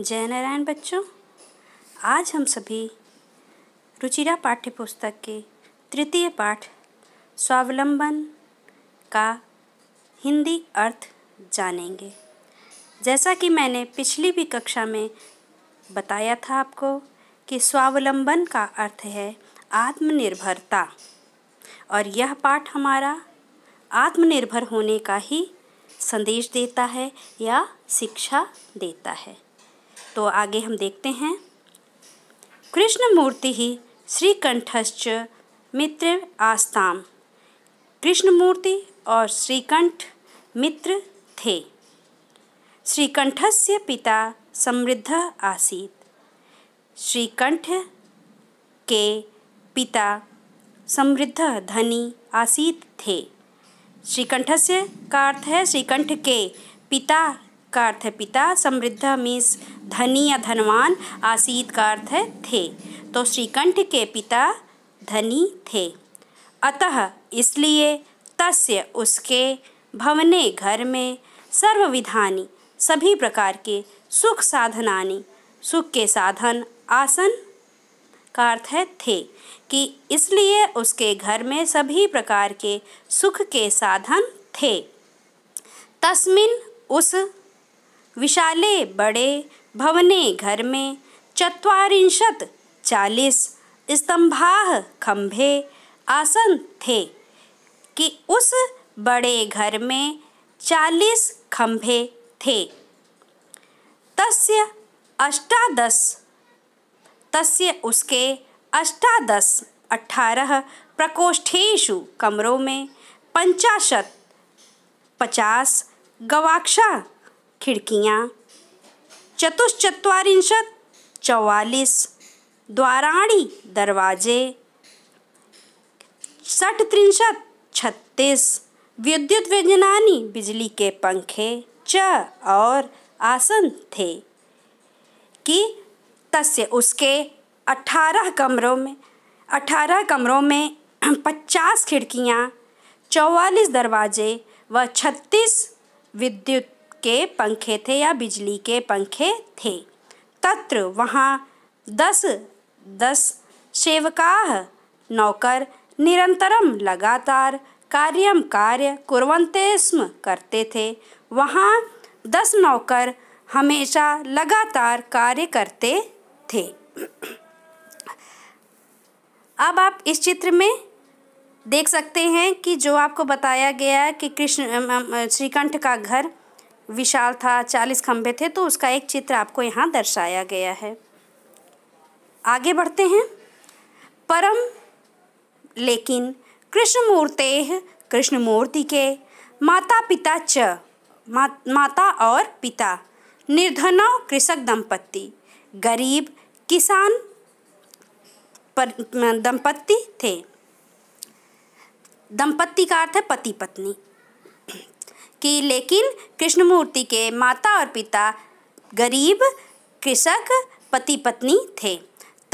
जय नारायण बच्चों आज हम सभी रुचिरा पाठ्य पुस्तक के तृतीय पाठ स्वावलंबन का हिंदी अर्थ जानेंगे जैसा कि मैंने पिछली भी कक्षा में बताया था आपको कि स्वावलंबन का अर्थ है आत्मनिर्भरता और यह पाठ हमारा आत्मनिर्भर होने का ही संदेश देता है या शिक्षा देता है तो आगे हम देखते हैं कृष्णमूर्ति ही श्रीकंठश्च मित्र आस्ताम कृष्णमूर्ति और श्रीकंठ मित्र थे श्रीकंठस्य पिता समृद्ध आसीत श्रीकंठ के पिता समृद्ध धनी आसीत थे श्रीकंठस्य का अर्थ है श्रीकंठ के पिता का अर्थ है पिता समृद्ध मीन्स धनी या धनवान आसीत का अर्थ है थे तो श्रीकंठ के पिता धनी थे अतः इसलिए तस्य उसके भवने घर में सर्वविधानी सभी प्रकार के सुख साधनानी सुख के साधन आसन का अर्थ है थे कि इसलिए उसके घर में सभी प्रकार के सुख के साधन थे तस्मिन उस विशाले बड़े भवने घर में चत्वारिंशत चालीस स्तंभाह खम्भे आसन थे कि उस बड़े घर में चालीस खम्भे थे तस्य अष्टादश तस्य उसके अष्टादश अठारह प्रकोष्ठेशु कमरों में पंचाशत पचास गवाक्षा खिड़कियाँ चतुश्चत्वारिंशत चौवालीस द्वाराणी दरवाजे सठ त्रिंशत छत्तीस विद्युत व्यंजनानी बिजली के पंखे च और आसन थे कि तस्य उसके अठारह कमरों में अठारह कमरों में पचास खिड़कियाँ चौवालीस दरवाजे व छत्तीस विद्युत के पंखे थे या बिजली के पंखे थे तत्र वहाँ दस दस सेवका नौकर निरंतरम लगातार कार्यम कार्य कुरवंते स्म करते थे वहाँ दस नौकर हमेशा लगातार कार्य करते थे अब आप इस चित्र में देख सकते हैं कि जो आपको बताया गया है कि कृष्ण श्रीकंठ का घर विशाल था चालीस खंभे थे तो उसका एक चित्र आपको यहाँ दर्शाया गया है आगे बढ़ते हैं परम लेकिन कृष्णमूर्ते कृष्णमूर्ति के माता पिता च मा, माता और पिता निर्धन कृषक दंपत्ति गरीब किसान पर दंपत्ति थे दंपत्ति का अर्थ है पति पत्नी कि लेकिन कृष्णमूर्ति के माता और पिता गरीब कृषक पति पत्नी थे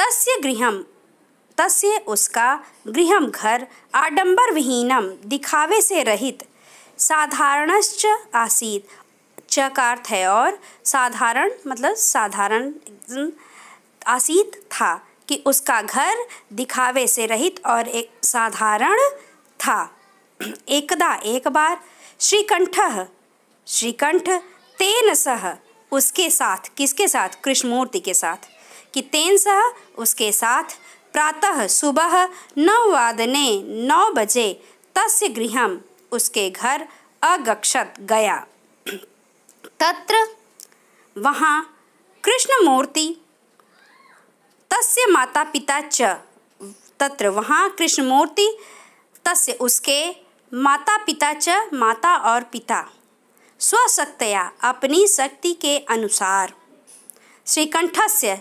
तस्य गृहम तस्य उसका गृहम घर आडंबर विहीनम दिखावे से रहित साधारणश्च आसीत च का अर्थ है और साधारण मतलब साधारण आसीत था कि उसका घर दिखावे से रहित और एक साधारण था एकदा एक बार श्रीकंठ श्रीकंठ तेन सह उसके साथ किसके साथ कृष्णमूर्ति के साथ कि तेन सह उसके साथ प्रातः सुबह नौ वादने नौ बजे तस् गृह उसके घर अगक्षत गया तत्र वहाँ कृष्णमूर्ति तस्य माता पिता च तत्र वहाँ कृष्णमूर्ति तस्य उसके माता पिता च माता और पिता स्वशक्तया अपनी शक्ति के अनुसार श्रीकंठ से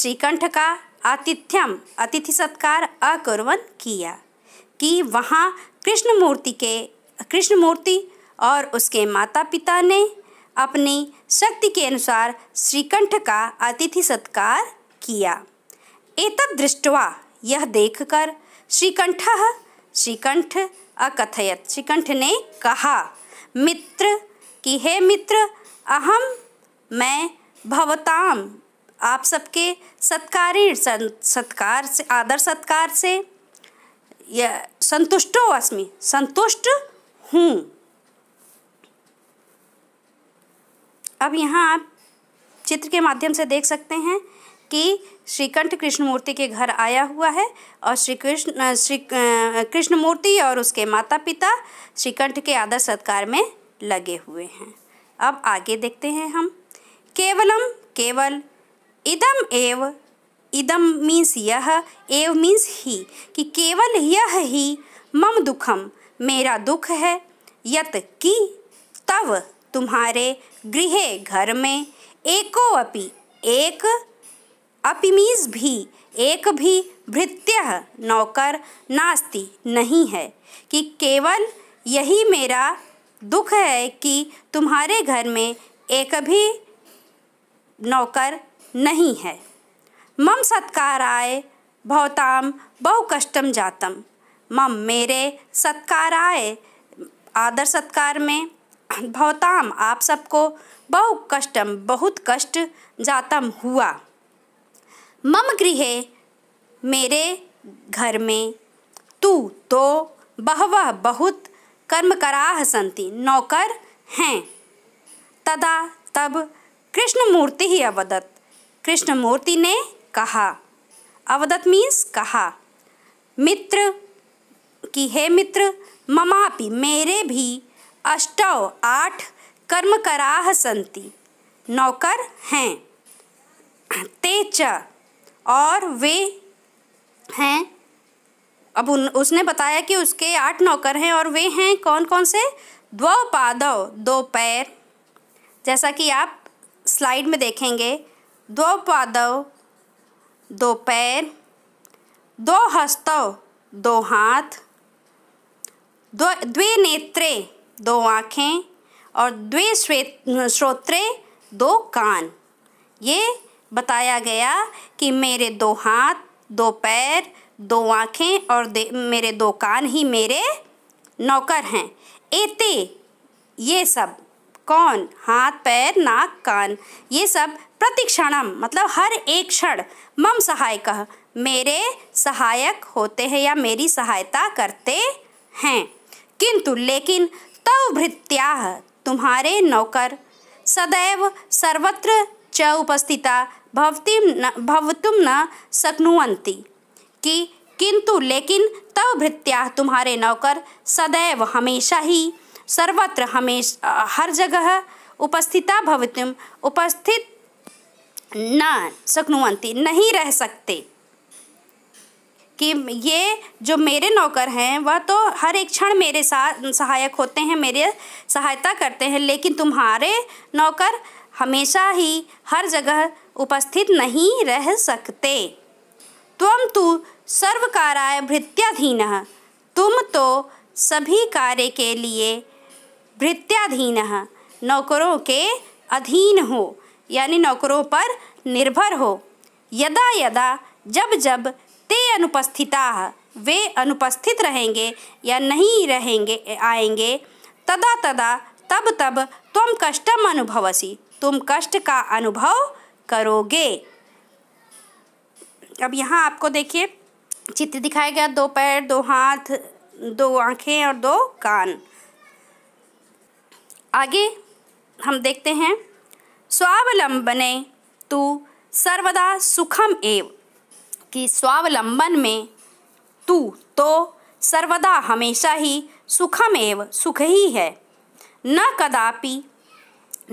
श्रीकंठ का आतिथ्यम अतिथि सत्कार अकुर्वन किया कि वहाँ कृष्णमूर्ति के कृष्णमूर्ति और उसके माता पिता ने अपनी शक्ति के अनुसार श्रीकंठ का अतिथि सत्कार किया एक दृष्टवा यह देखकर श्रीकंठ श्रीकंठ अकथयत श्रीकंठ ने कहा मित्र कि हे मित्र अहम मैं भवताम आप सबके सत्कारी सत्कार से आदर सत्कार से यह संतुष्टो अस्मि संतुष्ट हूँ अब यहाँ आप चित्र के माध्यम से देख सकते हैं कि श्रीकंठ कृष्णमूर्ति के घर आया हुआ है और श्री कृष्ण श्री कृष्णमूर्ति और उसके माता पिता श्रीकंठ के आदर सत्कार में लगे हुए हैं अब आगे देखते हैं हम केवलम केवल इदम एव इदम मीन्स यह एव मीन्स ही कि केवल यह ही मम दुखम मेरा दुख है यत कि तव तुम्हारे गृह घर में एको अपि एक अपिमीज भी एक भी भृत्य नौकर नास्ति नहीं है कि केवल यही मेरा दुख है कि तुम्हारे घर में एक भी नौकर नहीं है मम सत्कार आए भवताम बहु कष्टम जातम मम मेरे सत्कार आए आदर सत्कार में भवताम आप सबको बहु कष्टम बहुत कष्ट जातम हुआ मम गृहे मेरे घर में तू तो बहवः बहुत कर्मकराः सी नौकर हैं तदा तब कृष्णमूर्ति ही अवदत कृष्णमूर्ति ने कहा अवदत मीन्स कहा मित्र कि हे मित्र ममापि मेरे भी अष्ट आठ कर्मकराः सी नौकर हैं ते च और वे हैं अब उन उसने बताया कि उसके आठ नौकर हैं और वे हैं कौन कौन से पादव दो पैर जैसा कि आप स्लाइड में देखेंगे पादव दो पैर दो हस्तव दो हाथ दो नेत्रे दो आँखें और श्वे श्रोत्रे दो कान ये बताया गया कि मेरे दो हाथ दो पैर दो आँखें और मेरे दो कान ही मेरे नौकर हैं एते ये सब कौन हाथ पैर नाक कान ये सब प्रतिक्षणम मतलब हर एक क्षण मम सहायक मेरे सहायक होते हैं या मेरी सहायता करते हैं किंतु लेकिन तव भृत्या तुम्हारे नौकर सदैव सर्वत्र च उपस्थिता भवती न भवतुम न सकनुवंती कि किंतु लेकिन तव भृत्या तुम्हारे नौकर सदैव हमेशा ही सर्वत्र हमेशा हर जगह उपस्थिता भवतुम उपस्थित न सकनुवंती नहीं रह सकते कि ये जो मेरे नौकर हैं वह तो हर एक क्षण मेरे साथ सहायक होते हैं मेरे सहायता करते हैं लेकिन तुम्हारे नौकर हमेशा ही हर जगह उपस्थित नहीं रह सकते तम तो सर्वकाराय भृत्याधीन तुम तो सभी कार्य के लिए भृत्याधीन नौकरों के अधीन हो यानी नौकरों पर निर्भर हो यदा यदा जब जब ते अनुपस्थिता वे अनुपस्थित रहेंगे या नहीं रहेंगे आएंगे तदा तदा तब तब तुम कष्टम अनुभवसी तुम कष्ट का अनुभव करोगे अब यहाँ आपको देखिए चित्र दिखाया गया दो पैर दो हाथ दो आँखें और दो कान आगे हम देखते हैं स्वावलंबने तू सर्वदा सुखम एव कि स्वावलंबन में तू तो सर्वदा हमेशा ही सुखम एव सुख ही है न कदापि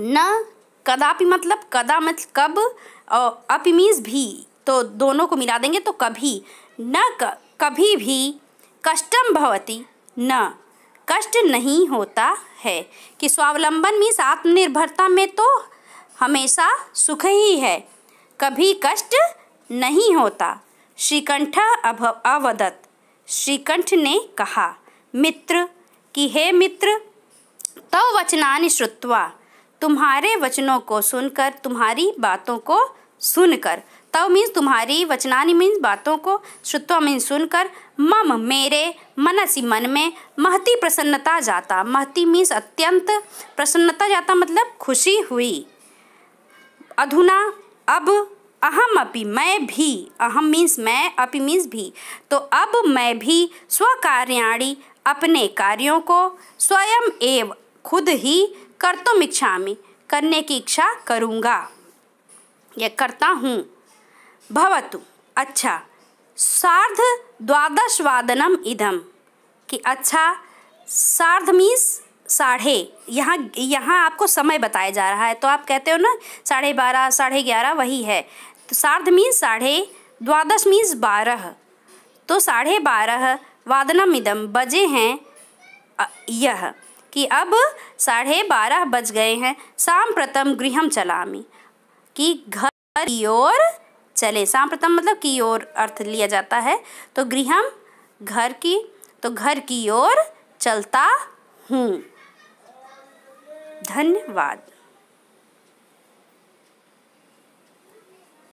न कदापि मतलब कदा मतलब कब और अपमीज भी तो दोनों को मिला देंगे तो कभी न कभी भी कष्टम भवती न कष्ट नहीं होता है कि स्वावलंबन मीन्स आत्मनिर्भरता में तो हमेशा सुख ही है कभी कष्ट नहीं होता श्रीकंठ अभ अवदत श्रीकंठ ने कहा मित्र कि हे मित्र तव तो वचनानि श्रुत्वा तुम्हारे वचनों को सुनकर तुम्हारी बातों को सुनकर तव मीन्स तुम्हारी वचनानी मीन्स बातों को श्रुत्व मीन्स सुनकर मम मेरे मनसी मन में महती प्रसन्नता जाता महती मीन्स अत्यंत प्रसन्नता जाता मतलब खुशी हुई अधुना अब अहम अपि मैं भी अहम मीन्स मैं अपि मीन्स भी तो अब मैं भी स्वकार्याणी अपने कार्यों को स्वयं एव खुद ही कर्तुम तो में करने की इच्छा करूँगा यह करता हूँ भवतु अच्छा सार्ध द्वादश वादनम इदम कि अच्छा सार्ध मीस साढ़े यहाँ यहाँ आपको समय बताया जा रहा है तो आप कहते हो ना साढ़े बारह साढ़े ग्यारह वही है तो सार्ध मीस साढ़े द्वादश मीस बारह तो साढ़े बारह वादनम इदम बजे हैं यह कि अब साढ़े बारह बज गए हैं शाम प्रथम गृहम चलामी कि घर की ओर चले शाम प्रथम मतलब की ओर अर्थ लिया जाता है तो गृहम घर की तो घर की ओर चलता हूँ धन्यवाद